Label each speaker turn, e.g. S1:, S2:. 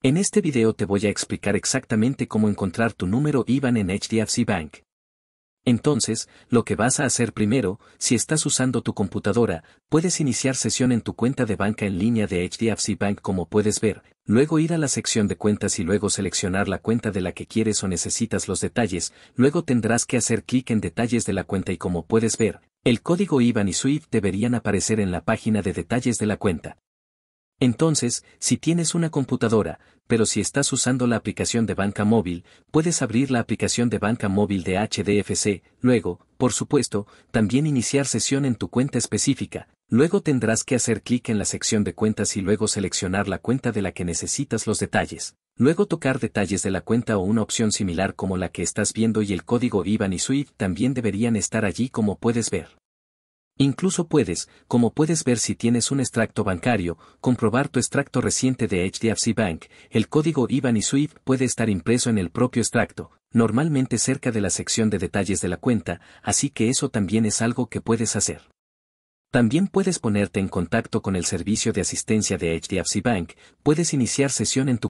S1: En este video te voy a explicar exactamente cómo encontrar tu número IBAN en HDFC Bank. Entonces, lo que vas a hacer primero, si estás usando tu computadora, puedes iniciar sesión en tu cuenta de banca en línea de HDFC Bank como puedes ver, luego ir a la sección de cuentas y luego seleccionar la cuenta de la que quieres o necesitas los detalles, luego tendrás que hacer clic en detalles de la cuenta y como puedes ver, el código IBAN y SWIFT deberían aparecer en la página de detalles de la cuenta. Entonces, si tienes una computadora, pero si estás usando la aplicación de banca móvil, puedes abrir la aplicación de banca móvil de HDFC, luego, por supuesto, también iniciar sesión en tu cuenta específica, luego tendrás que hacer clic en la sección de cuentas y luego seleccionar la cuenta de la que necesitas los detalles, luego tocar detalles de la cuenta o una opción similar como la que estás viendo y el código IBAN y SWIFT también deberían estar allí como puedes ver. Incluso puedes, como puedes ver si tienes un extracto bancario, comprobar tu extracto reciente de HDFC Bank, el código IBAN y SWIFT puede estar impreso en el propio extracto, normalmente cerca de la sección de detalles de la cuenta, así que eso también es algo que puedes hacer. También puedes ponerte en contacto con el servicio de asistencia de HDFC Bank, puedes iniciar sesión en tu